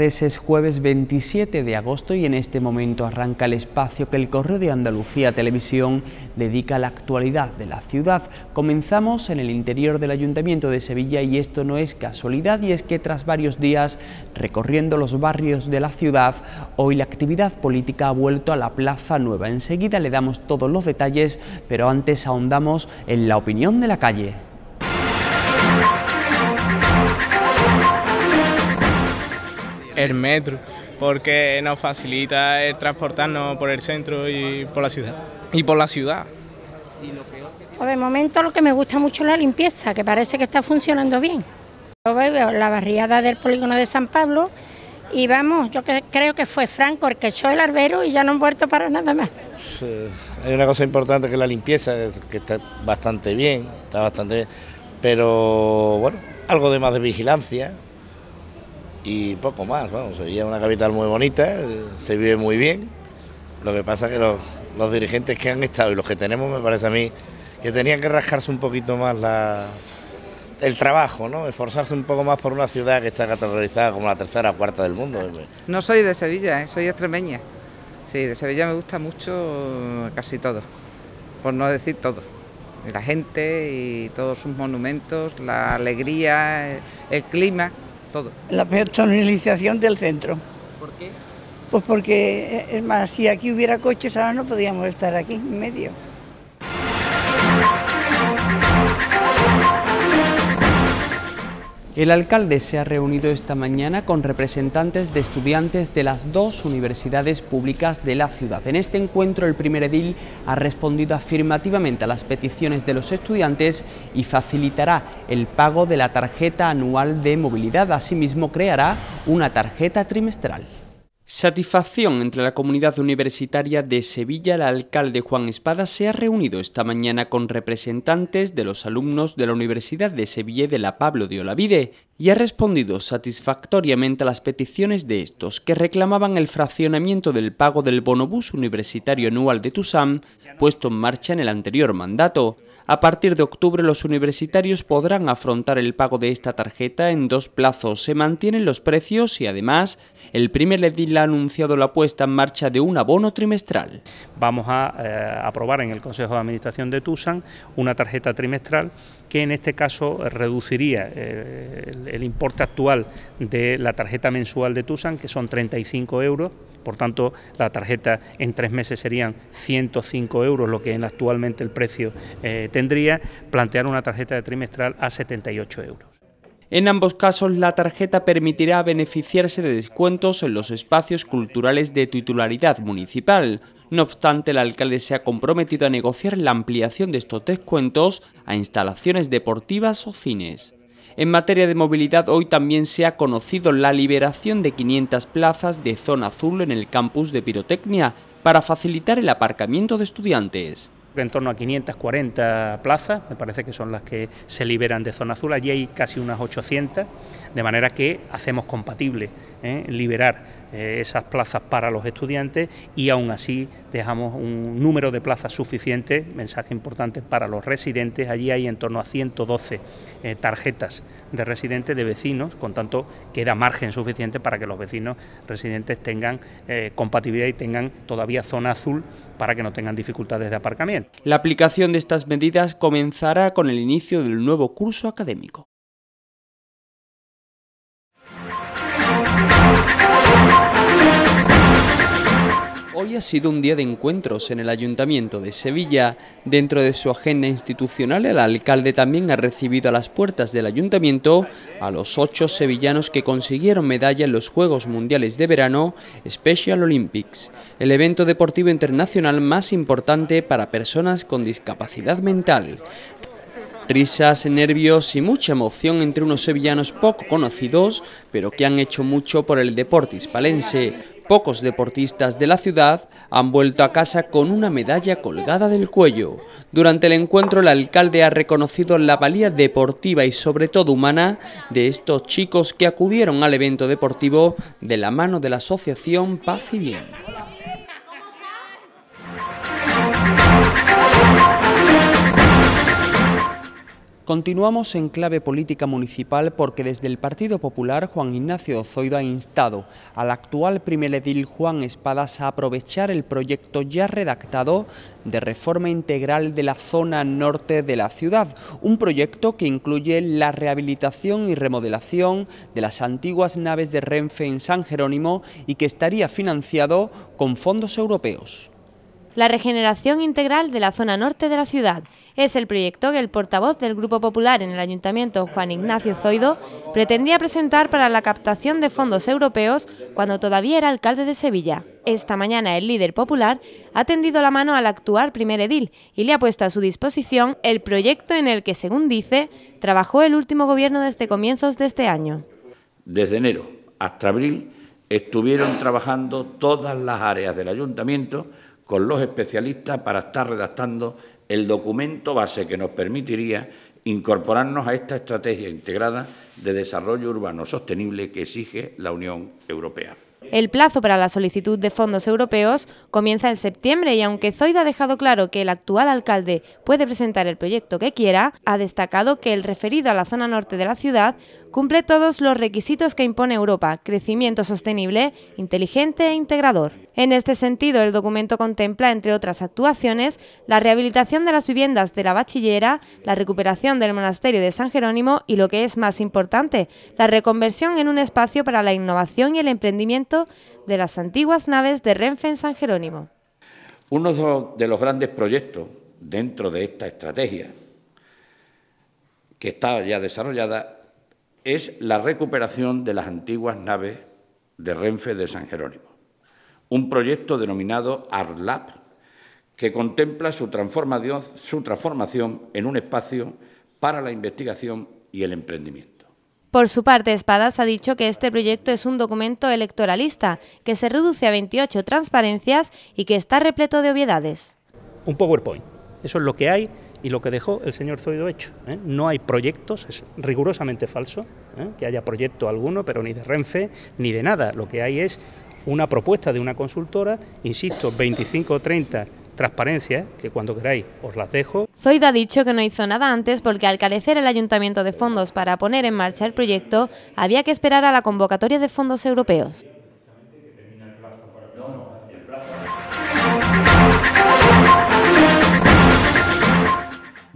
es jueves 27 de agosto y en este momento arranca el espacio que el Correo de Andalucía Televisión dedica a la actualidad de la ciudad. Comenzamos en el interior del Ayuntamiento de Sevilla y esto no es casualidad y es que tras varios días recorriendo los barrios de la ciudad, hoy la actividad política ha vuelto a la Plaza Nueva. Enseguida le damos todos los detalles, pero antes ahondamos en la opinión de la calle. el metro, porque nos facilita el transportarnos por el centro y por la ciudad. Y por la ciudad. Pues de momento lo que me gusta mucho es la limpieza, que parece que está funcionando bien. Yo veo la barriada del polígono de San Pablo y vamos, yo creo que fue Franco el que echó el arbero y ya no han vuelto para nada más. hay una cosa importante que es la limpieza, que está bastante bien, está bastante bien, pero bueno, algo de más de vigilancia, y poco más. vamos Sevilla es una capital muy bonita, se vive muy bien. Lo que pasa que los, dirigentes que han estado y los que tenemos, me parece a mí, que tenían que rascarse un poquito más la, el trabajo, ¿no? esforzarse un poco más por una ciudad que está categorizada como la tercera o cuarta del mundo. No soy de Sevilla, ¿eh? soy extremeña. Sí, de Sevilla me gusta mucho casi todo, por no decir todo. La gente y todos sus monumentos, la alegría, el clima. La personalización del centro. ¿Por qué? Pues porque, eh, es más, si aquí hubiera coches ahora no podríamos estar aquí en medio. El alcalde se ha reunido esta mañana con representantes de estudiantes de las dos universidades públicas de la ciudad. En este encuentro el primer edil ha respondido afirmativamente a las peticiones de los estudiantes y facilitará el pago de la tarjeta anual de movilidad. Asimismo creará una tarjeta trimestral. Satisfacción entre la comunidad universitaria de Sevilla. El alcalde Juan Espada se ha reunido esta mañana con representantes de los alumnos de la Universidad de Sevilla de la Pablo de Olavide y ha respondido satisfactoriamente a las peticiones de estos que reclamaban el fraccionamiento del pago del bonobús universitario anual de TUSAM, puesto en marcha en el anterior mandato. A partir de octubre los universitarios podrán afrontar el pago de esta tarjeta en dos plazos. Se mantienen los precios y además el primer edil ha anunciado la puesta en marcha de un abono trimestral. Vamos a eh, aprobar en el Consejo de Administración de TUSAM una tarjeta trimestral que en este caso eh, reduciría eh, el, importe actual de la tarjeta mensual de Tusan, que son 35 euros. Por tanto, la tarjeta en tres meses serían 105 euros, lo que en actualmente el precio eh, tendría, plantear una tarjeta de trimestral a 78 euros. En ambos casos, la tarjeta permitirá beneficiarse de descuentos en los espacios culturales de titularidad municipal, no obstante, el alcalde se ha comprometido a negociar la ampliación de estos descuentos a instalaciones deportivas o cines. En materia de movilidad, hoy también se ha conocido la liberación de 500 plazas de zona azul en el campus de Pirotecnia para facilitar el aparcamiento de estudiantes en torno a 540 plazas, me parece que son las que se liberan de zona azul, allí hay casi unas 800, de manera que hacemos compatible ¿eh? liberar eh, esas plazas para los estudiantes y aún así dejamos un número de plazas suficiente, mensaje importante para los residentes, allí hay en torno a 112 eh, tarjetas de residentes, de vecinos, con tanto queda margen suficiente para que los vecinos residentes tengan eh, compatibilidad y tengan todavía zona azul para que no tengan dificultades de aparcamiento. La aplicación de estas medidas comenzará con el inicio del nuevo curso académico. Hoy ha sido un día de encuentros en el Ayuntamiento de Sevilla. Dentro de su agenda institucional, el alcalde también ha recibido a las puertas del Ayuntamiento a los ocho sevillanos que consiguieron medalla en los Juegos Mundiales de Verano Special Olympics, el evento deportivo internacional más importante para personas con discapacidad mental. Risas, nervios y mucha emoción entre unos sevillanos poco conocidos, pero que han hecho mucho por el deporte hispalense. Pocos deportistas de la ciudad han vuelto a casa con una medalla colgada del cuello. Durante el encuentro el alcalde ha reconocido la valía deportiva y sobre todo humana de estos chicos que acudieron al evento deportivo de la mano de la asociación Paz y Bien. Continuamos en clave política municipal porque desde el Partido Popular Juan Ignacio Zoido ha instado al actual primer edil Juan Espadas a aprovechar el proyecto ya redactado de reforma integral de la zona norte de la ciudad, un proyecto que incluye la rehabilitación y remodelación de las antiguas naves de Renfe en San Jerónimo y que estaría financiado con fondos europeos. La regeneración integral de la zona norte de la ciudad es el proyecto que el portavoz del Grupo Popular en el Ayuntamiento, Juan Ignacio Zoido, pretendía presentar para la captación de fondos europeos cuando todavía era alcalde de Sevilla. Esta mañana el líder popular ha tendido la mano al actual primer edil y le ha puesto a su disposición el proyecto en el que, según dice, trabajó el último gobierno desde comienzos de este año. Desde enero hasta abril estuvieron trabajando todas las áreas del ayuntamiento con los especialistas para estar redactando el documento base que nos permitiría incorporarnos a esta estrategia integrada de desarrollo urbano sostenible que exige la Unión Europea. El plazo para la solicitud de fondos europeos comienza en septiembre y aunque Zoida ha dejado claro que el actual alcalde puede presentar el proyecto que quiera, ha destacado que el referido a la zona norte de la ciudad Cumple todos los requisitos que impone Europa, crecimiento sostenible, inteligente e integrador. En este sentido, el documento contempla, entre otras actuaciones, la rehabilitación de las viviendas de la bachillera, la recuperación del monasterio de San Jerónimo y, lo que es más importante, la reconversión en un espacio para la innovación y el emprendimiento de las antiguas naves de Renfe en San Jerónimo. Uno de los grandes proyectos dentro de esta estrategia que está ya desarrollada es la recuperación de las antiguas naves de Renfe de San Jerónimo, un proyecto denominado ARLAP, que contempla su transformación, su transformación en un espacio para la investigación y el emprendimiento. Por su parte, Espadas ha dicho que este proyecto es un documento electoralista, que se reduce a 28 transparencias y que está repleto de obviedades. Un PowerPoint, eso es lo que hay y lo que dejó el señor Zoido hecho. ¿eh? No hay proyectos, es rigurosamente falso ¿eh? que haya proyecto alguno, pero ni de Renfe ni de nada. Lo que hay es una propuesta de una consultora, insisto, 25 o 30 transparencias, que cuando queráis os las dejo. Zoida ha dicho que no hizo nada antes porque al carecer el ayuntamiento de fondos para poner en marcha el proyecto, había que esperar a la convocatoria de fondos europeos.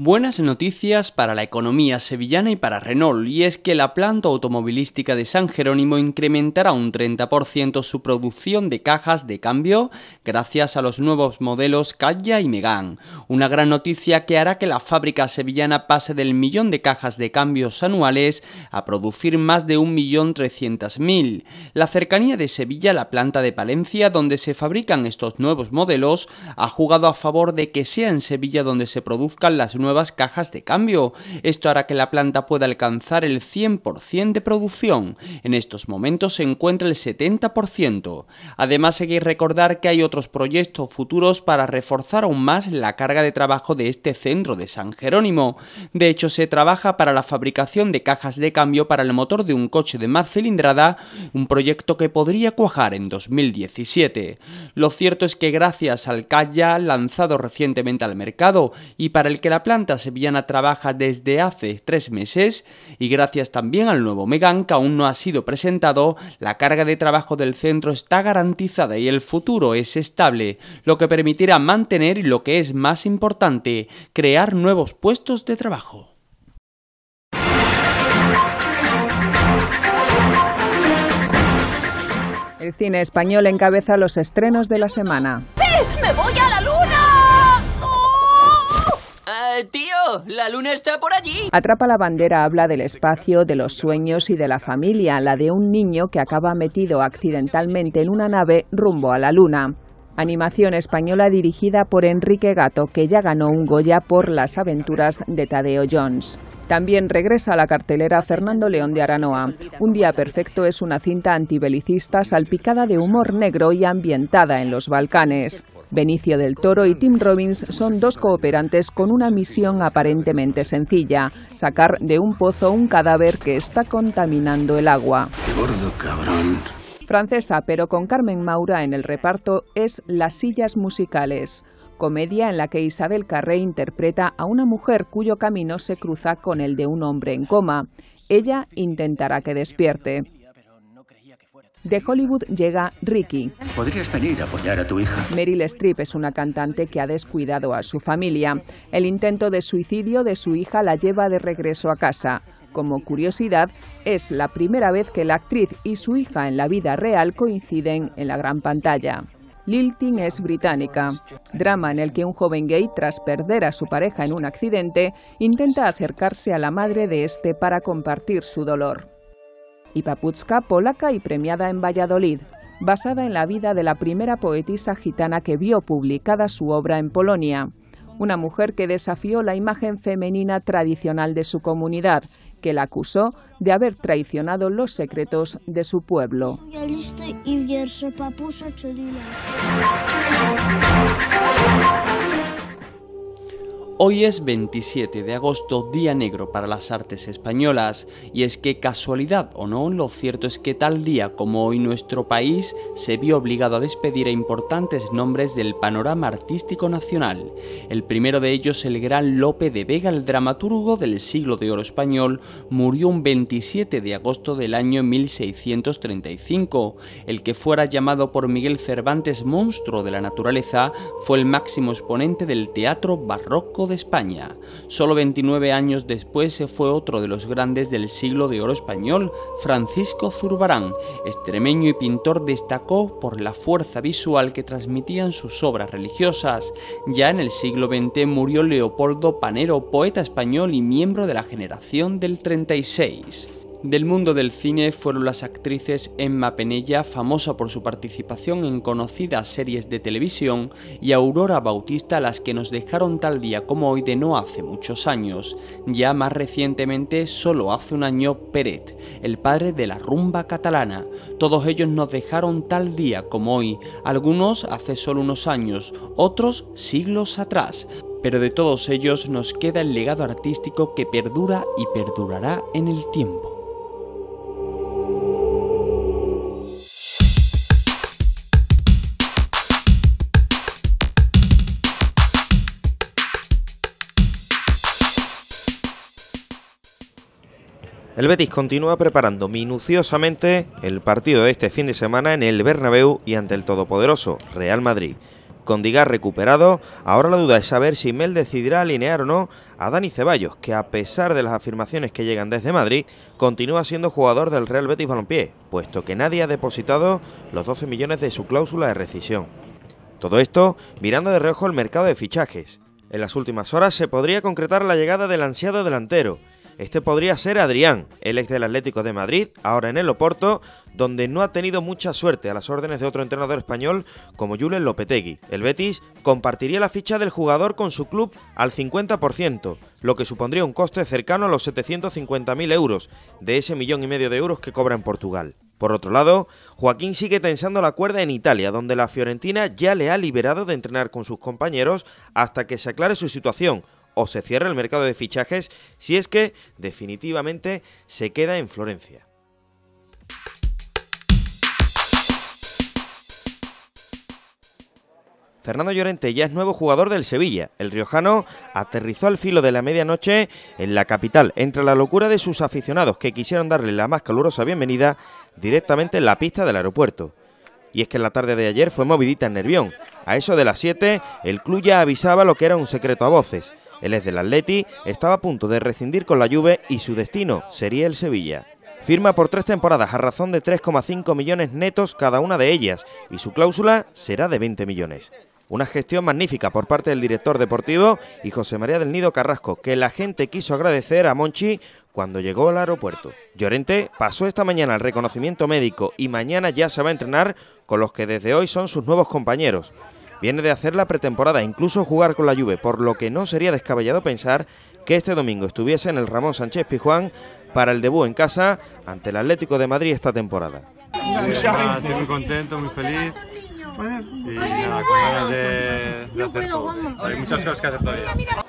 Buenas noticias para la economía sevillana y para Renault, y es que la planta automovilística de San Jerónimo incrementará un 30% su producción de cajas de cambio gracias a los nuevos modelos Calla y Megan. Una gran noticia que hará que la fábrica sevillana pase del millón de cajas de cambios anuales a producir más de 1.300.000. La cercanía de Sevilla a la planta de Palencia, donde se fabrican estos nuevos modelos, ha jugado a favor de que sea en Sevilla donde se produzcan las nuevas nuevas cajas de cambio. Esto hará que la planta pueda alcanzar el 100% de producción. En estos momentos se encuentra el 70%. Además hay que recordar que hay otros proyectos futuros para reforzar aún más la carga de trabajo de este centro de San Jerónimo. De hecho, se trabaja para la fabricación de cajas de cambio para el motor de un coche de más cilindrada, un proyecto que podría cuajar en 2017. Lo cierto es que gracias al CAT lanzado recientemente al mercado y para el que la planta sevillana trabaja desde hace tres meses y gracias también al nuevo Megan que aún no ha sido presentado, la carga de trabajo del centro está garantizada y el futuro es estable, lo que permitirá mantener y lo que es más importante, crear nuevos puestos de trabajo. El cine español encabeza los estrenos de la semana. ¡Me voy tío! ¡La luna está por allí! Atrapa la bandera habla del espacio, de los sueños y de la familia, la de un niño que acaba metido accidentalmente en una nave rumbo a la luna animación española dirigida por Enrique Gato, que ya ganó un Goya por Las aventuras de Tadeo Jones. También regresa a la cartelera Fernando León de Aranoa. Un día perfecto es una cinta antibelicista salpicada de humor negro y ambientada en los Balcanes. Benicio del Toro y Tim Robbins son dos cooperantes con una misión aparentemente sencilla, sacar de un pozo un cadáver que está contaminando el agua. gordo cabrón. Francesa, pero con Carmen Maura en el reparto, es Las sillas musicales, comedia en la que Isabel Carré interpreta a una mujer cuyo camino se cruza con el de un hombre en coma. Ella intentará que despierte. De Hollywood llega Ricky. Podrías venir a apoyar a tu hija. Meryl Streep es una cantante que ha descuidado a su familia. El intento de suicidio de su hija la lleva de regreso a casa. Como curiosidad, es la primera vez que la actriz y su hija en la vida real coinciden en la gran pantalla. Lilting es británica, drama en el que un joven gay, tras perder a su pareja en un accidente, intenta acercarse a la madre de este para compartir su dolor y polaca y premiada en Valladolid, basada en la vida de la primera poetisa gitana que vio publicada su obra en Polonia. Una mujer que desafió la imagen femenina tradicional de su comunidad, que la acusó de haber traicionado los secretos de su pueblo. Hoy es 27 de agosto, día negro para las artes españolas, y es que casualidad o no, lo cierto es que tal día como hoy nuestro país se vio obligado a despedir a importantes nombres del panorama artístico nacional. El primero de ellos, el gran Lope de Vega, el dramaturgo del siglo de oro español, murió un 27 de agosto del año 1635. El que fuera llamado por Miguel Cervantes monstruo de la naturaleza, fue el máximo exponente del teatro barroco de España. Solo 29 años después se fue otro de los grandes del siglo de oro español, Francisco Zurbarán. Extremeño y pintor destacó por la fuerza visual que transmitían sus obras religiosas. Ya en el siglo XX murió Leopoldo Panero, poeta español y miembro de la generación del 36. Del mundo del cine fueron las actrices Emma Penella, famosa por su participación en conocidas series de televisión, y Aurora Bautista las que nos dejaron tal día como hoy de no hace muchos años. Ya más recientemente, solo hace un año, Peret, el padre de la rumba catalana. Todos ellos nos dejaron tal día como hoy, algunos hace solo unos años, otros siglos atrás, pero de todos ellos nos queda el legado artístico que perdura y perdurará en el tiempo. El Betis continúa preparando minuciosamente el partido de este fin de semana en el Bernabéu y ante el todopoderoso Real Madrid. Con Digar recuperado, ahora la duda es saber si Mel decidirá alinear o no a Dani Ceballos, que a pesar de las afirmaciones que llegan desde Madrid, continúa siendo jugador del Real Betis Balompié, puesto que nadie ha depositado los 12 millones de su cláusula de rescisión. Todo esto mirando de reojo el mercado de fichajes. En las últimas horas se podría concretar la llegada del ansiado delantero, este podría ser Adrián, el ex del Atlético de Madrid, ahora en el Oporto, donde no ha tenido mucha suerte a las órdenes de otro entrenador español como Julen Lopetegui. El Betis compartiría la ficha del jugador con su club al 50%, lo que supondría un coste cercano a los 750.000 euros de ese millón y medio de euros que cobra en Portugal. Por otro lado, Joaquín sigue tensando la cuerda en Italia, donde la Fiorentina ya le ha liberado de entrenar con sus compañeros hasta que se aclare su situación, o se cierra el mercado de fichajes si es que definitivamente se queda en Florencia. Fernando Llorente ya es nuevo jugador del Sevilla. El riojano aterrizó al filo de la medianoche en la capital, entre la locura de sus aficionados que quisieron darle la más calurosa bienvenida directamente en la pista del aeropuerto. Y es que la tarde de ayer fue movidita en Nervión. A eso de las 7, el club ya avisaba lo que era un secreto a voces. El ex del Atleti, estaba a punto de rescindir con la lluvia y su destino sería el Sevilla. Firma por tres temporadas a razón de 3,5 millones netos cada una de ellas y su cláusula será de 20 millones. Una gestión magnífica por parte del director deportivo y José María del Nido Carrasco, que la gente quiso agradecer a Monchi cuando llegó al aeropuerto. Llorente pasó esta mañana el reconocimiento médico y mañana ya se va a entrenar con los que desde hoy son sus nuevos compañeros. Viene de hacer la pretemporada, incluso jugar con la Juve, por lo que no sería descabellado pensar que este domingo estuviese en el Ramón Sánchez Pijuán para el debut en casa ante el Atlético de Madrid esta temporada. muy contento, muy feliz.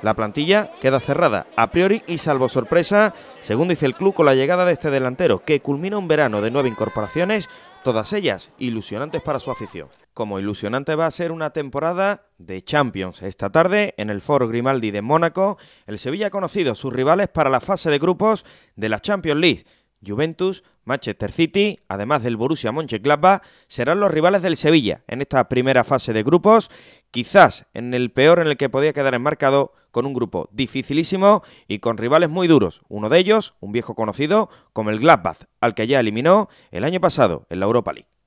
La plantilla queda cerrada a priori y salvo sorpresa, según dice el club, con la llegada de este delantero, que culmina un verano de nueve incorporaciones, todas ellas ilusionantes para su afición. Como ilusionante va a ser una temporada de Champions. Esta tarde, en el Foro Grimaldi de Mónaco, el Sevilla ha conocido sus rivales para la fase de grupos de la Champions League. Juventus, Manchester City, además del Borussia Mönchengladbach, serán los rivales del Sevilla en esta primera fase de grupos, quizás en el peor en el que podía quedar enmarcado con un grupo dificilísimo y con rivales muy duros. Uno de ellos, un viejo conocido como el Gladbach, al que ya eliminó el año pasado en la Europa League.